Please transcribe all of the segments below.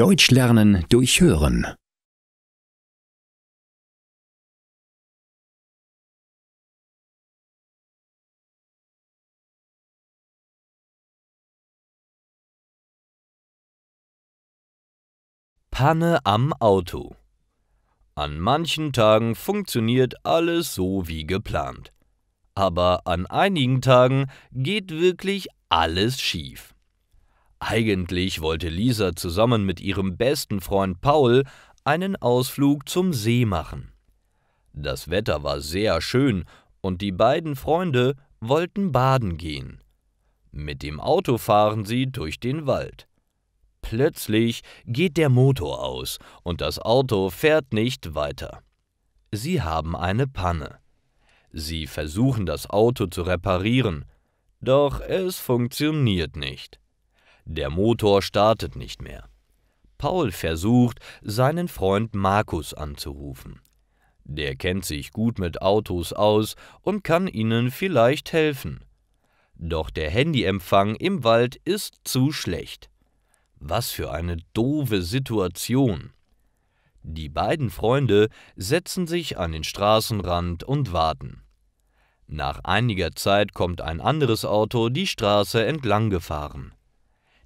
Deutsch lernen durch Hören. Panne am Auto. An manchen Tagen funktioniert alles so wie geplant. Aber an einigen Tagen geht wirklich alles schief. Eigentlich wollte Lisa zusammen mit ihrem besten Freund Paul einen Ausflug zum See machen. Das Wetter war sehr schön und die beiden Freunde wollten baden gehen. Mit dem Auto fahren sie durch den Wald. Plötzlich geht der Motor aus und das Auto fährt nicht weiter. Sie haben eine Panne. Sie versuchen das Auto zu reparieren, doch es funktioniert nicht. Der Motor startet nicht mehr. Paul versucht, seinen Freund Markus anzurufen. Der kennt sich gut mit Autos aus und kann ihnen vielleicht helfen. Doch der Handyempfang im Wald ist zu schlecht. Was für eine doofe Situation. Die beiden Freunde setzen sich an den Straßenrand und warten. Nach einiger Zeit kommt ein anderes Auto die Straße entlang gefahren.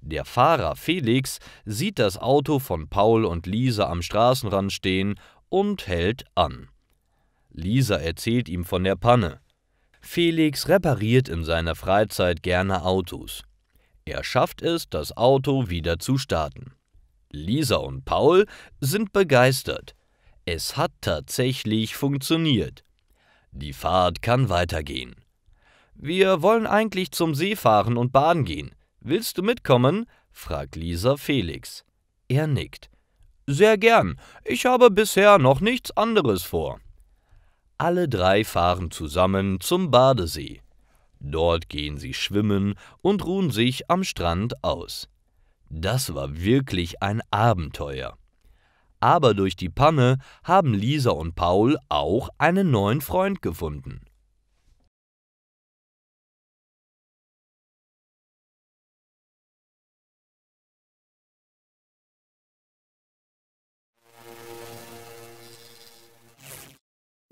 Der Fahrer Felix sieht das Auto von Paul und Lisa am Straßenrand stehen und hält an. Lisa erzählt ihm von der Panne. Felix repariert in seiner Freizeit gerne Autos. Er schafft es, das Auto wieder zu starten. Lisa und Paul sind begeistert. Es hat tatsächlich funktioniert. Die Fahrt kann weitergehen. Wir wollen eigentlich zum See fahren und baden gehen. Willst du mitkommen? fragt Lisa Felix. Er nickt. Sehr gern. Ich habe bisher noch nichts anderes vor. Alle drei fahren zusammen zum Badesee. Dort gehen sie schwimmen und ruhen sich am Strand aus. Das war wirklich ein Abenteuer. Aber durch die Panne haben Lisa und Paul auch einen neuen Freund gefunden.